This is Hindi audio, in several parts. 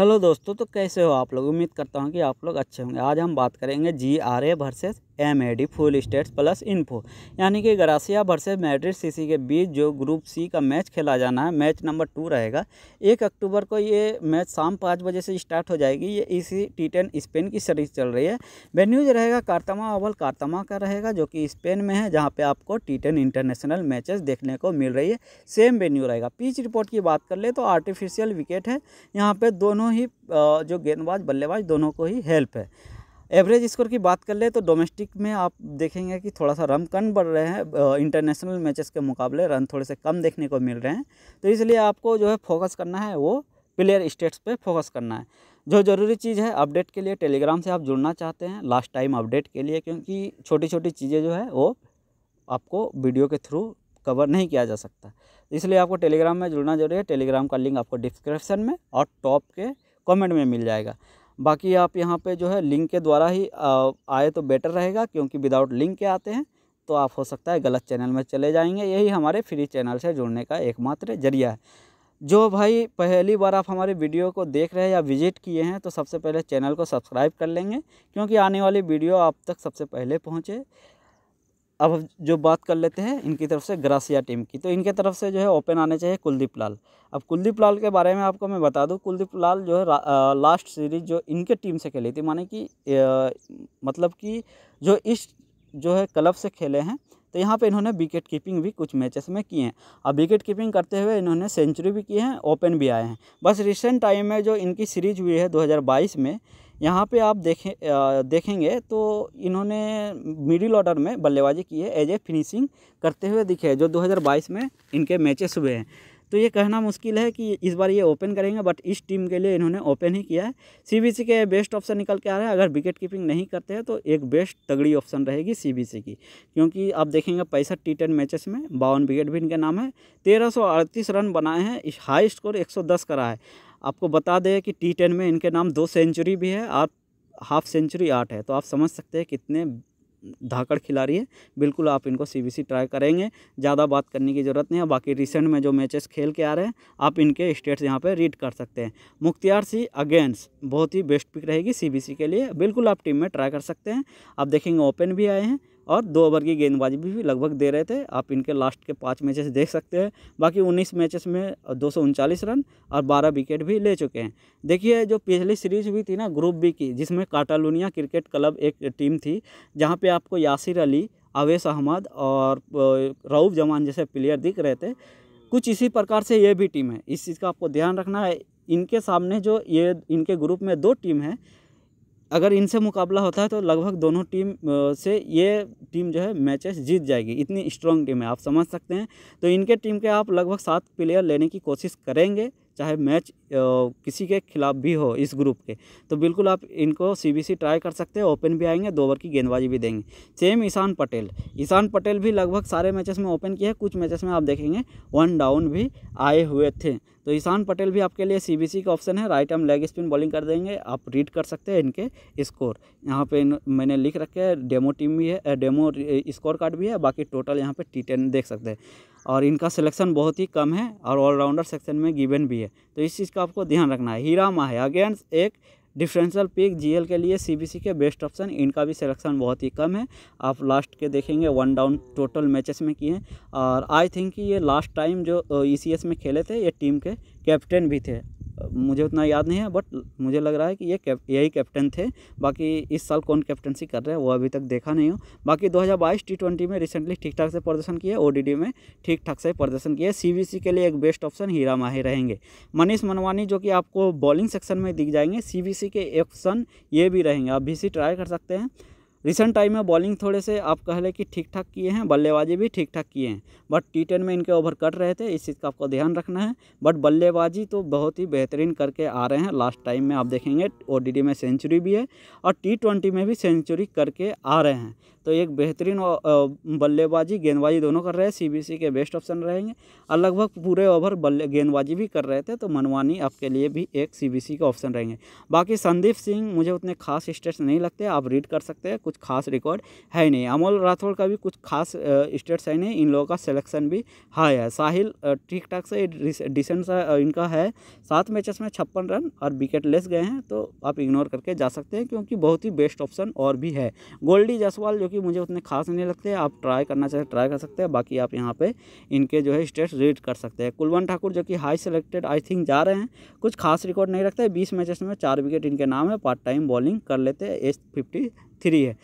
हेलो दोस्तों तो कैसे हो आप लोग उम्मीद करता हूँ कि आप लोग अच्छे होंगे आज हम बात करेंगे G R A versus M A D full stats plus info यानी कि ग्रासिया वर्सेज मैड्रिड सीसी के बीच जो ग्रुप सी का मैच खेला जाना है मैच नंबर टू रहेगा एक अक्टूबर को ये मैच शाम पाँच बजे से स्टार्ट हो जाएगी ये इसी टी टेन स्पेन की सीरीज चल रही है वेन्यूज रहेगा कार्तमा ओवल कार्तमा का रहेगा जो कि स्पेन में है जहाँ पर आपको टी टेन इंटरनेशनल मैचेस देखने को मिल रही है सेम वेन्यू रहेगा पिच रिपोर्ट की बात कर ले तो आर्टिफिशियल विकेट है यहाँ पर दोनों ही जो गेंदबाज बल्लेबाज दोनों को ही हेल्प है एवरेज स्कोर की बात कर ले तो डोमेस्टिक में आप देखेंगे कि थोड़ा सा रन कम बढ़ रहे हैं इंटरनेशनल मैचेस के मुकाबले रन थोड़े से कम देखने को मिल रहे हैं तो इसलिए आपको जो है फोकस करना है वो प्लेयर स्टेट्स पे फोकस करना है जो ज़रूरी चीज़ है अपडेट के लिए टेलीग्राम से आप जुड़ना चाहते हैं लास्ट टाइम अपडेट के लिए क्योंकि छोटी छोटी चीज़ें जो है वो आपको वीडियो के थ्रू कवर नहीं किया जा सकता इसलिए आपको टेलीग्राम में जुड़ना जरूरी है टेलीग्राम का लिंक आपको डिस्क्रिप्शन में और टॉप के कमेंट में मिल जाएगा बाकी आप यहाँ पे जो है लिंक के द्वारा ही आए तो बेटर रहेगा क्योंकि विदाउट लिंक के आते हैं तो आप हो सकता है गलत चैनल में चले जाएंगे यही हमारे फ्री चैनल से जुड़ने का एकमात्र जरिया है जो भाई पहली बार आप हमारे वीडियो को देख रहे हैं या विजिट किए हैं तो सबसे पहले चैनल को सब्सक्राइब कर लेंगे क्योंकि आने वाली वीडियो आप तक सबसे पहले पहुँचे अब जो बात कर लेते हैं इनकी तरफ से ग्रासिया टीम की तो इनके तरफ से जो है ओपन आने चाहिए कुलदीप लाल अब कुलदीप लाल के बारे में आपको मैं बता दूं कुलदीप लाल जो है लास्ट सीरीज जो इनके टीम से खेली थी माने कि मतलब कि जो इस जो है क्लब से खेले हैं तो यहाँ पे इन्होंने विकेट कीपिंग भी कुछ मैचेस में किए हैं अब विकेट कीपिंग करते हुए इन्होंने सेंचुरी भी की है ओपन भी आए हैं बस रिसेंट टाइम में जो इनकी सीरीज हुई है दो में यहाँ पे आप देखें आ, देखेंगे तो इन्होंने मिडिल ऑर्डर में बल्लेबाजी की है एज ए फिनिशिंग करते हुए दिखे जो 2022 में इनके मैचेस हुए हैं तो ये कहना मुश्किल है कि इस बार ये ओपन करेंगे बट इस टीम के लिए इन्होंने ओपन ही किया है सीबीसी के बेस्ट ऑप्शन निकल के आ रहे हैं अगर विकेट कीपिंग नहीं करते हैं तो एक बेस्ट तगड़ी ऑप्शन रहेगी सीबीसी की क्योंकि आप देखेंगे पैंसठ टी टेन मैचेस में बावन विकेट भी इनके नाम है तेरह रन बनाए हैं हाई स्कोर एक सौ दस करा है आपको बता दें कि टी टेन में इनके नाम दो सेंचुरी भी है और हाफ सेंचुरी आठ है तो आप समझ सकते हैं कितने धाकड़ खिलाड़ी है बिल्कुल आप इनको सीबीसी ट्राई करेंगे ज़्यादा बात करने की ज़रूरत नहीं है बाकी रिसेंट में जो मैचेस खेल के आ रहे हैं आप इनके स्टेट्स यहाँ पे रीड कर सकते हैं मुख्तियार सी अगेंस्ट बहुत ही बेस्ट पिक रहेगी सीबीसी के लिए बिल्कुल आप टीम में ट्राई कर सकते हैं आप देखेंगे ओपन भी आए हैं और दो ओवर की गेंदबाजी भी, भी लगभग दे रहे थे आप इनके लास्ट के पाँच मैचेस देख सकते हैं बाकी उन्नीस मैचेस में दो रन और बारह विकेट भी ले चुके हैं देखिए जो पिछली सीरीज हुई थी ना ग्रुप बी की जिसमें काटालूनिया क्रिकेट क्लब एक टीम थी जहाँ पर आपको यासिर अली अवेश अहमद और रऊफ जमान जैसे प्लेयर दिख रहे थे कुछ इसी प्रकार से ये भी टीम है इस चीज़ का आपको ध्यान रखना है इनके सामने जो ये इनके ग्रुप में दो टीम है अगर इनसे मुकाबला होता है तो लगभग दोनों टीम से ये टीम जो है मैचेस जीत जाएगी इतनी स्ट्रॉन्ग टीम है आप समझ सकते हैं तो इनके टीम के आप लगभग सात प्लेयर लेने की कोशिश करेंगे चाहे मैच किसी के खिलाफ भी हो इस ग्रुप के तो बिल्कुल आप इनको सीबीसी ट्राई कर सकते हैं ओपन भी आएंगे दो ओवर की गेंदबाजी भी देंगे सेम ईशान पटेल ईशान पटेल भी लगभग सारे मैचेस में ओपन किए कुछ मैचेस में आप देखेंगे वन डाउन भी आए हुए थे तो ईशान पटेल भी आपके लिए सीबीसी का ऑप्शन है right arm leg spin bowling कर देंगे आप रीड कर सकते हैं इनके स्कोर यहाँ पे मैंने लिख रखे है डेमो टीम भी है डेमो स्कोर कार्ड भी है बाकी टोटल यहाँ पे टी टेन देख सकते हैं और इनका सिलेक्शन बहुत ही कम है और ऑलराउंडर सेक्शन में गिवन भी है तो इस चीज़ का आपको ध्यान रखना है हीरा माह अगेंस्ट एक डिफरेंशियल पिक जीएल के लिए सीबीसी के बेस्ट ऑप्शन इनका भी सिलेक्शन बहुत ही कम है आप लास्ट के देखेंगे वन डाउन टोटल मैचेस में किए हैं और आई थिंक कि ये लास्ट टाइम जो ईसीएस e में खेले थे ये टीम के कैप्टन भी थे मुझे उतना याद नहीं है बट मुझे लग रहा है कि ये कैप यही कैप्टन थे बाकी इस साल कौन कैप्टनसी कर रहे हैं वो अभी तक देखा नहीं हो बाकी 2022 टी में रिसेंटली ठीक ठाक से प्रदर्शन किया ओ में ठीक ठाक से प्रदर्शन किया सी के लिए एक बेस्ट ऑप्शन हीरा माही रहेंगे मनीष मनवानी जो कि आपको बॉलिंग सेक्शन में दिख जाएंगे सी के ऑप्शन ये भी रहेंगे आप भी ट्राई कर सकते हैं रिसेंट टाइम में बॉलिंग थोड़े से आप कह लें कि ठीक ठाक किए हैं बल्लेबाजी भी ठीक ठाक किए हैं बट टी टेन में इनके ओवर कट रहे थे इस चीज़ का आपको ध्यान रखना है बट बल्लेबाजी तो बहुत ही बेहतरीन करके आ रहे हैं लास्ट टाइम में आप देखेंगे ओ में सेंचुरी भी है और टी ट्वेंटी में भी सेंचुरी करके आ रहे हैं तो एक बेहतरीन बल्लेबाजी गेंदबाजी दोनों कर रहे हैं सी के बेस्ट ऑप्शन रहेंगे और लगभग पूरे ओवर बल्ले गेंदबाजी भी कर रहे थे तो मनवानी आपके लिए भी एक सी का ऑप्शन रहेंगे बाकी संदीप सिंह मुझे उतने खास स्टेट्स नहीं लगते आप रीड कर सकते हैं कुछ खास रिकॉर्ड है नहीं अमोल राठौड़ का भी कुछ खास स्टेट्स है नहीं इन लोगों का सिलेक्शन भी हाई है साहिल ठीक ठाक से डिसेंट सा इनका है सात मैचेस में छप्पन रन और विकेट लेस गए हैं तो आप इग्नोर करके जा सकते हैं क्योंकि बहुत ही बेस्ट ऑप्शन और भी है गोल्डी जायसवाल जो कि मुझे उतने खास नहीं लगते आप ट्राई करना चाहें ट्राई कर सकते हैं बाकी आप यहाँ पर इनके जो है स्टेट्स रीड कर सकते हैं कुलवन ठाकुर जो कि हाई सेलेक्टेड आई थिंक जा रहे हैं कुछ खास रिकॉर्ड नहीं रखते बीस मैचेस में चार विकेट इनके नाम है पार्ट टाइम बॉलिंग कर लेते हैं एस फिफ्टी थ्री है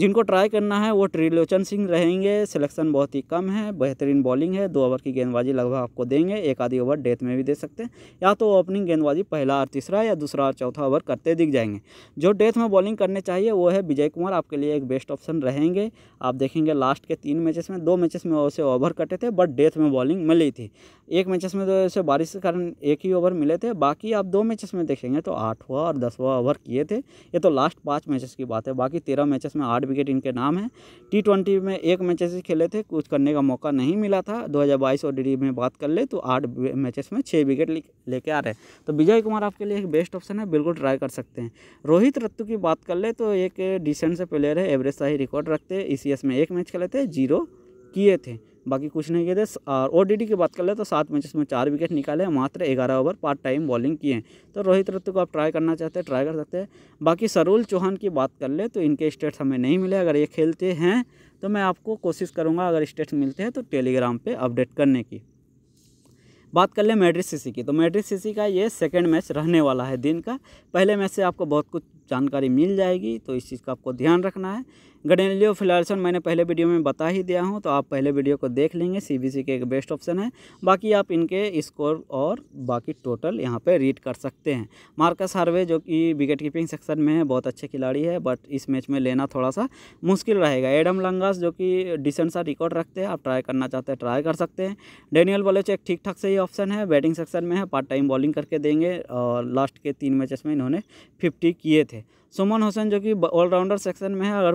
जिनको ट्राई करना है वो त्रिलोचन सिंह रहेंगे सिलेक्शन बहुत ही कम है बेहतरीन बॉलिंग है दो ओवर की गेंदबाजी लगभग आपको देंगे एक आधी ओवर डेथ में भी दे सकते हैं या तो ओपनिंग गेंदबाजी पहला और तीसरा या दूसरा और चौथा ओवर करते दिख जाएंगे जो डेथ में बॉलिंग करने चाहिए वो है विजय कुमार आपके लिए एक बेस्ट ऑप्शन रहेंगे आप देखेंगे लास्ट के तीन मैचेस में दो मैचेस में उसे ओवर कटे थे बट डेथ में बॉलिंग मिली थी एक मैचेस में तो ऐसे बारिश के कारण एक ही ओवर मिले थे बाकी आप दो मैचेस में देखेंगे तो आठवा और दसवां ओवर किए थे ये तो लास्ट पाँच मैचेस की बात है बाकी तेरह मैचेस में आठ विकेट इनके नाम है टी ट्वेंटी में एक मैचेस खेले थे कुछ करने का मौका नहीं मिला था 2022 और डी e में बात कर ले तो आठ मैचेस में छः विकेट लेके आ रहे हैं तो विजय कुमार आपके लिए एक बेस्ट ऑप्शन है बिल्कुल ट्राई कर सकते हैं रोहित रत्तू की बात कर ले तो एक डिसेंट से प्लेयर है एवरेज सा ही रिकॉर्ड रखते हैं e ई में एक मैच खेले थे जीरो किए थे बाकी कुछ नहीं किए थे और डी की बात कर ले तो सात मैचेस में चार विकेट निकाले मात्र ग्यारह ओवर पार्ट टाइम बॉलिंग किए हैं तो रोहित रत्तू को आप ट्राई करना चाहते हैं ट्राई कर सकते हैं बाकी सरूल चौहान की बात कर ले तो इनके स्टेट्स हमें नहीं मिले अगर ये खेलते हैं तो मैं आपको कोशिश करूँगा अगर स्टेट्स मिलते हैं तो टेलीग्राम पर अपडेट करने की बात कर ले मेड्रिस सीसी की तो मेड्रिस सीसी का ये सेकेंड मैच रहने वाला है दिन का पहले मैच से आपको बहुत कुछ जानकारी मिल जाएगी तो इस चीज़ का आपको ध्यान रखना है गडेलियो फिलारसन मैंने पहले वीडियो में बता ही दिया हूँ तो आप पहले वीडियो को देख लेंगे सीबीसी के एक बेस्ट ऑप्शन है बाकी आप इनके स्कोर और बाकी टोटल यहाँ पे रीड कर सकते हैं मार्कस हार्वे जो कि विकेट कीपिंग सेक्शन में है बहुत अच्छे खिलाड़ी है बट इस मैच में लेना थोड़ा सा मुश्किल रहेगा एडम लंगास जो कि डिसेंट सा रिकॉर्ड रखते हैं आप ट्राई करना चाहते हैं ट्राई कर सकते हैं डेनियल बलोच एक ठीक ठाक से ही ऑप्शन है बैटिंग सेक्शन में है पार्ट टाइम बॉलिंग करके देंगे और लास्ट के तीन मैचेस में इन्होंने फिफ्टी किए थे थे सुमन हुसैन जो कि ऑलराउंडर सेक्शन में है अगर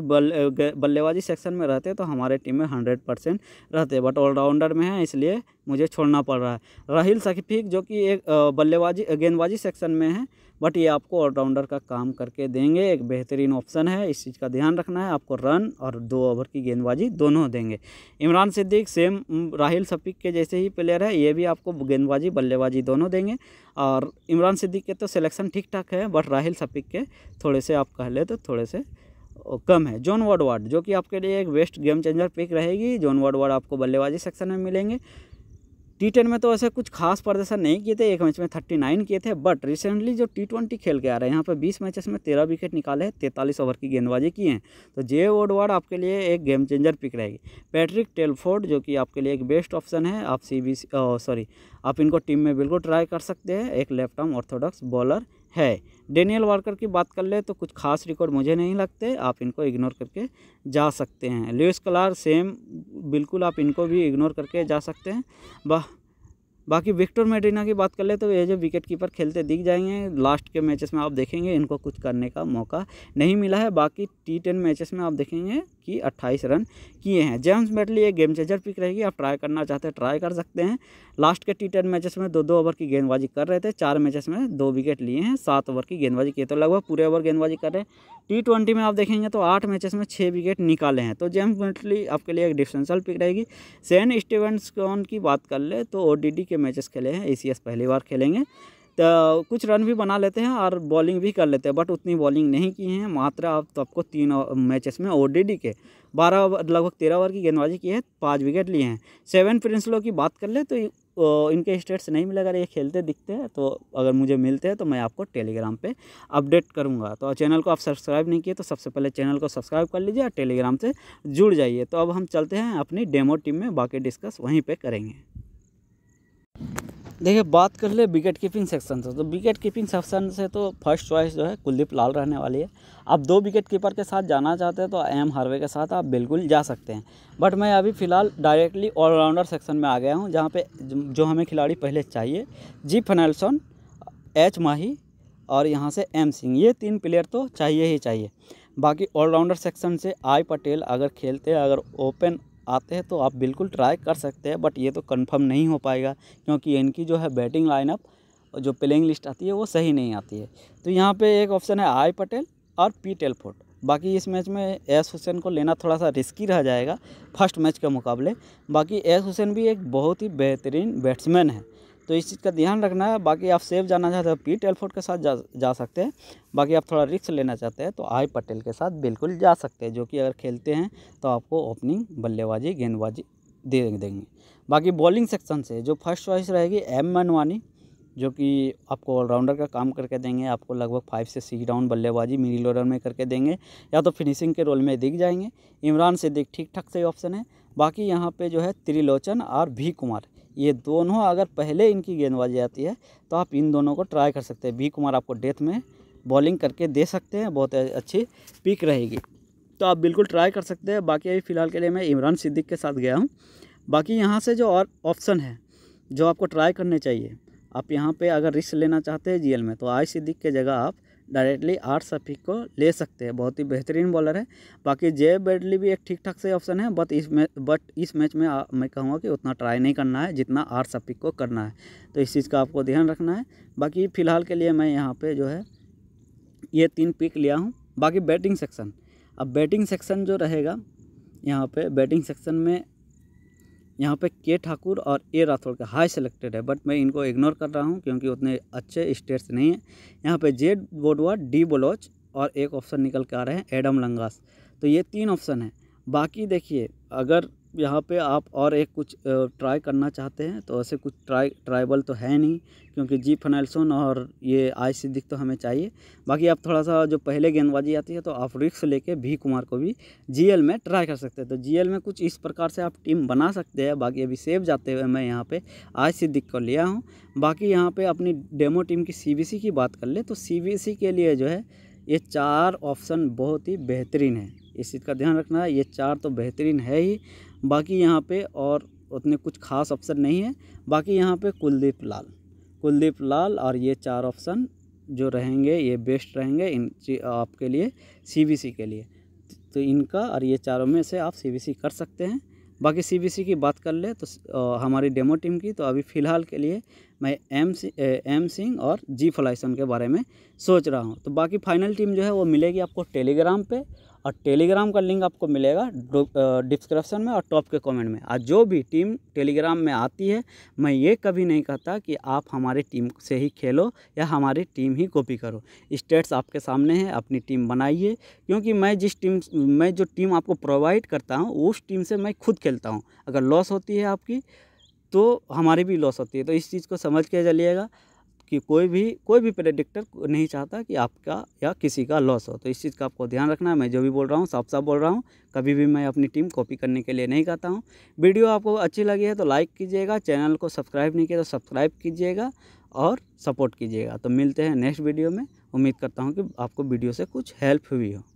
बल्लेबाजी सेक्शन में रहते तो हमारे टीम में हंड्रेड परसेंट रहते बट ऑलराउंडर में है इसलिए मुझे छोड़ना पड़ रहा है राहिल सकीफिक जो कि एक बल्लेबाजी गेंदबाजी सेक्शन में है बट ये आपको ऑलराउंडर का काम करके देंगे एक बेहतरीन ऑप्शन है इस चीज़ का ध्यान रखना है आपको रन और दो ओवर की गेंदबाजी दोनों देंगे इमरान सिद्दीक सेम राहिल सफ़ीक के जैसे ही प्लेयर है ये भी आपको गेंदबाजी बल्लेबाजी दोनों देंगे और इमरान सिद्दीक के तो सिलेक्शन ठीक ठाक है बट राहिल सफ़ीक के थोड़े से आप कह ले तो थोड़े से कम है जॉन वर्ड वार्ड जो कि आपके लिए एक बेस्ट गेम चेंजर पिक रहेगी जॉन वर्ड वार्ड आपको बल्लेबाजी सेक्शन में मिलेंगे टी टेन में तो ऐसे कुछ खास प्रदर्शन नहीं किए थे एक मैच में थर्टी नाइन किए थे बट रिसेंटली जो टी ट्वेंटी खेल के आ रहे हैं यहाँ पर बीस मैचेस में तेरह विकेट निकाले हैं तैंतालीस ओवर की गेंदबाजी की हैं तो जे ओडवार्ड आपके लिए एक गेम चेंजर पिक रहेगी पैट्रिक टेलफोर्ड जो कि आपके लिए एक बेस्ट ऑप्शन है आप सी सॉरी आप इनको टीम में बिल्कुल ट्राई कर सकते हैं एक लेफ्ट आर्म ऑर्थोडॉक्स बॉलर है डेनियल वार्कर की बात कर ले तो कुछ खास रिकॉर्ड मुझे नहीं लगते आप इनको इग्नोर करके जा सकते हैं लुइस कलार सेम बिल्कुल आप इनको भी इग्नोर करके जा सकते हैं बह बाकी विक्टर मेडिना की बात कर ले तो ये जो विकेट कीपर खेलते दिख जाएंगे लास्ट के मैचेस में आप देखेंगे इनको कुछ करने का मौका नहीं मिला है बाकी टी टेन मैचेस में आप देखेंगे कि 28 रन किए हैं जेम्स बैटली एक गेम चेंजर पिक रहेगी आप ट्राई करना चाहते हैं ट्राई कर सकते हैं लास्ट के टी टेन मैचेस में दो दो ओवर की गेंदबाजी कर रहे थे चार मैचेस में दो विकेट लिए हैं सात ओवर की गेंदबाजी किए तो लगभग पूरे ओवर गेंदबाजी कर रहे हैं टी ट्वेंटी में आप देखेंगे तो आठ मैचेस में छः विकेट निकाले हैं तो जेम्स बैटली आपके लिए एक डिफेंशल पिक रहेगी सेन स्टीवेंसकॉन की बात कर ले तो ओ डी डी के मैचेस खेले हैं ए पहली बार खेलेंगे तो कुछ रन भी बना लेते हैं और बॉलिंग भी कर लेते हैं बट उतनी बॉलिंग नहीं की है मात्र अब तो आपको तीन मैचेस में ओ के बारह लगभग तेरह ओवर की गेंदबाजी की है पाँच विकेट लिए हैं सेवन प्रिंसलो की बात कर ले तो इनके स्टेट्स नहीं मिले अगर ये खेलते दिखते हैं तो अगर मुझे मिलते हैं तो मैं आपको टेलीग्राम पे अपडेट करूँगा तो चैनल को आप सब्सक्राइब नहीं किए तो सबसे पहले चैनल को सब्सक्राइब कर लीजिए और टेलीग्राम से जुड़ जाइए तो अब हम चलते हैं अपनी डेमो टीम में बाकी डिस्कस वहीं पर करेंगे देखिए बात कर ले विकेट कीपिंग सेक्शन से तो विकेट कीपिंग सेक्शन से तो फर्स्ट चॉइस जो है कुलदीप लाल रहने वाली है आप दो विकेट कीपर के साथ जाना चाहते हैं तो एम हार्वे के साथ आप बिल्कुल जा सकते हैं बट मैं अभी फ़िलहाल डायरेक्टली ऑलराउंडर सेक्शन में आ गया हूँ जहाँ पे जो हमें खिलाड़ी पहले चाहिए जी फनेल्सन एच माही और यहाँ से एम सिंह ये तीन प्लेयर तो चाहिए ही चाहिए बाकी ऑलराउंडर सेक्शन से आई पटेल अगर खेलते अगर ओपन आते हैं तो आप बिल्कुल ट्राई कर सकते हैं बट ये तो कंफर्म नहीं हो पाएगा क्योंकि इनकी जो है बैटिंग लाइनअप और जो प्लेइंग लिस्ट आती है वो सही नहीं आती है तो यहाँ पे एक ऑप्शन है आई पटेल और पी टेलफोर्ट बाकी इस मैच में एस हुसैन को लेना थोड़ा सा रिस्की रह जाएगा फर्स्ट मैच के मुकाबले बाकी एस हुसैन भी एक बहुत ही बेहतरीन बैट्समैन है तो इस चीज़ का ध्यान रखना है बाकी आप सेफ जाना चाहते हो पी टेलफोर्ड के साथ जा जा सकते हैं बाकी आप थोड़ा रिक्स लेना चाहते हैं तो आई पटेल के साथ बिल्कुल जा सकते हैं जो कि अगर खेलते हैं तो आपको ओपनिंग बल्लेबाजी गेंदबाजी दे देंगे बाकी बॉलिंग सेक्शन से जो फर्स्ट चॉइस रहेगी एम मनवानी जो कि आपको ऑलराउंडर का काम करके देंगे आपको लगभग फाइव से सिक्स राउंड बल्लेबाजी मिडिल ऑर्डर में करके देंगे या तो फिनिशिंग के रोल में दिख जाएंगे इमरान सिद्दीक ठीक ठाक से ऑप्शन है बाकी यहाँ पे जो है त्रिलोचन और भी कुमार ये दोनों अगर पहले इनकी गेंदबाजी आती है तो आप इन दोनों को ट्राई कर सकते हैं बी कुमार आपको डेथ में बॉलिंग करके दे सकते हैं बहुत अच्छी पिक रहेगी तो आप बिल्कुल ट्राई कर सकते हैं बाकी अभी फ़िलहाल के लिए मैं इमरान सिद्दीक के साथ गया हूँ बाकी यहाँ से जो और ऑप्शन है जो आपको ट्राई करने चाहिए आप यहाँ पे अगर रिस्क लेना चाहते हैं जीएल में तो आई सिद्दीक के जगह आप डायरेक्टली आर सफी को ले सकते हैं बहुत ही बेहतरीन बॉलर है बाकी जे बेडली भी एक ठीक ठाक से ऑप्शन है बट इस मैच बट इस मैच में आ, मैं कहूँगा कि उतना ट्राई नहीं करना है जितना आर सफी को करना है तो इस चीज़ का आपको ध्यान रखना है बाकी फ़िलहाल के लिए मैं यहाँ पर जो है ये तीन पिक लिया हूँ बाकी बैटिंग सेक्शन अब बैटिंग सेक्शन जो रहेगा यहाँ पर बैटिंग सेक्शन में यहाँ पे के ठाकुर और ए राठौड़ का हाई सेलेक्टेड है बट मैं इनको इग्नोर कर रहा हूँ क्योंकि उतने अच्छे स्टेट्स नहीं हैं यहाँ पे जे बोडवा डी बलोच और एक ऑप्शन निकल के आ रहे हैं एडम लंगास तो ये तीन ऑप्शन हैं बाकी देखिए अगर यहाँ पे आप और एक कुछ ट्राई करना चाहते हैं तो ऐसे कुछ ट्राई ट्राइबल तो है नहीं क्योंकि जी फनैलसन और ये आय सिद्दिक तो हमें चाहिए बाकी आप थोड़ा सा जो पहले गेंदबाजी आती है तो आप रिक्स लेके भी कुमार को भी जीएल में ट्राई कर सकते हैं तो जीएल में कुछ इस प्रकार से आप टीम बना सकते हैं बाकी अभी सेफ जाते हुए मैं यहाँ पर आय सिद्दिक को लिया हूँ बाकी यहाँ पर अपनी डेमो टीम की सी की बात कर ले तो सी के लिए जो है ये चार ऑप्शन बहुत ही बेहतरीन है इस चीज़ का ध्यान रखना है ये चार तो बेहतरीन है ही बाकी यहाँ पे और उतने कुछ खास ऑप्शन नहीं है बाकी यहाँ पे कुलदीप लाल कुलदीप लाल और ये चार ऑप्शन जो रहेंगे ये बेस्ट रहेंगे इन आपके लिए सीबीसी के लिए तो इनका और ये चारों में से आप सीबीसी कर सकते हैं बाकी सीबीसी की बात कर ले तो हमारी डेमो टीम की तो अभी फ़िलहाल के लिए मैं एम एम सिंह और जी फलाइसन के बारे में सोच रहा हूँ तो बाकी फाइनल टीम जो है वो मिलेगी आपको टेलीग्राम पे और टेलीग्राम का लिंक आपको मिलेगा डिस्क्रिप्शन में और टॉप के कमेंट में और जो भी टीम टेलीग्राम में आती है मैं ये कभी नहीं कहता कि आप हमारी टीम से ही खेलो या हमारी टीम ही कॉपी करो स्टेट्स आपके सामने हैं अपनी टीम बनाइए क्योंकि मैं जिस टीम मैं जो टीम आपको प्रोवाइड करता हूँ उस टीम से मैं खुद खेलता हूँ अगर लॉस होती है आपकी तो हमारी भी लॉस होती है तो इस चीज़ को समझ के चलिएगा कि कोई भी कोई भी प्रेडिक्टर नहीं चाहता कि आपका या किसी का लॉस हो तो इस चीज़ का आपको ध्यान रखना है मैं जो भी बोल रहा हूँ साफ साफ बोल रहा हूँ कभी भी मैं अपनी टीम कॉपी करने के लिए नहीं कहता हूँ वीडियो आपको अच्छी लगी है तो लाइक कीजिएगा चैनल को सब्सक्राइब नहीं किया तो सब्सक्राइब कीजिएगा और सपोर्ट कीजिएगा तो मिलते हैं नेक्स्ट वीडियो में उम्मीद करता हूँ कि आपको वीडियो से कुछ हेल्प हुई हो